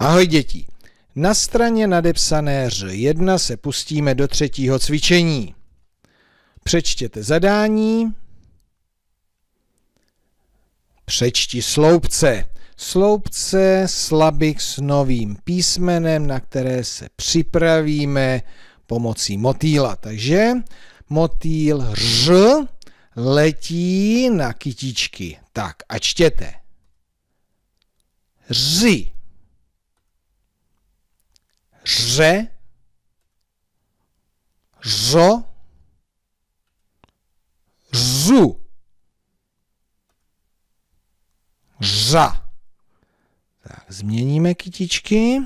Ahoj děti! Na straně nadepsané ř 1 se pustíme do třetího cvičení. Přečtěte zadání. Přečti sloupce. Sloupce slabik s novým písmenem, na které se připravíme pomocí motýla. Takže motýl Ř letí na kytičky. Tak a čtěte. Ři že, žo, žu, ža. Tak změníme kytičky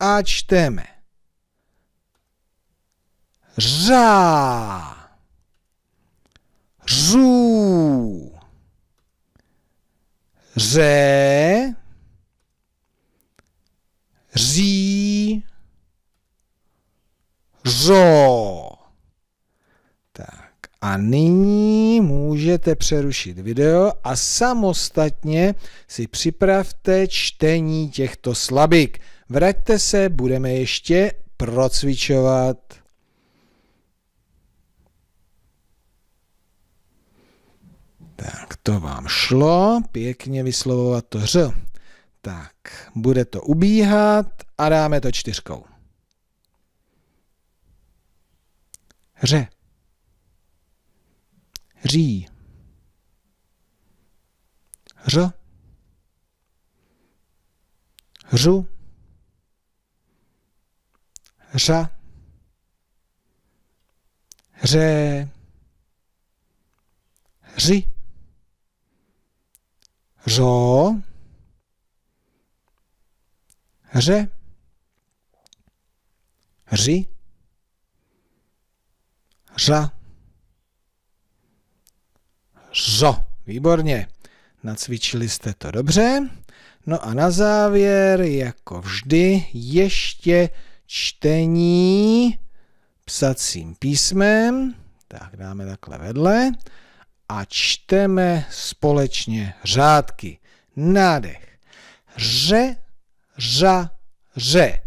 a čteme. Ža, žu, že, ží Zo. Tak a nyní můžete přerušit video a samostatně si připravte čtení těchto slabik. Vraťte se, budeme ještě procvičovat. Tak to vám šlo, pěkně vyslovovat to ř. Tak, bude to ubíhat a dáme to čtyřkou. hře, hří, hř, hřu, hřa, hře, hři, hřo, hře, hři, ža, žo, Výborně. Nacvičili jste to dobře. No a na závěr, jako vždy, ještě čtení psacím písmem. Tak dáme takhle vedle. A čteme společně řádky. Nádech. Ře, ža, ře.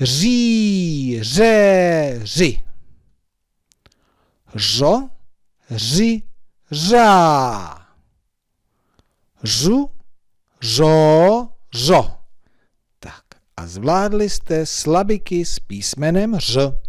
Ří, ře, ři. Żo, ży, ža, žu, žo, žo. Tak, a zvládli jste slabiky s písmenem Ž.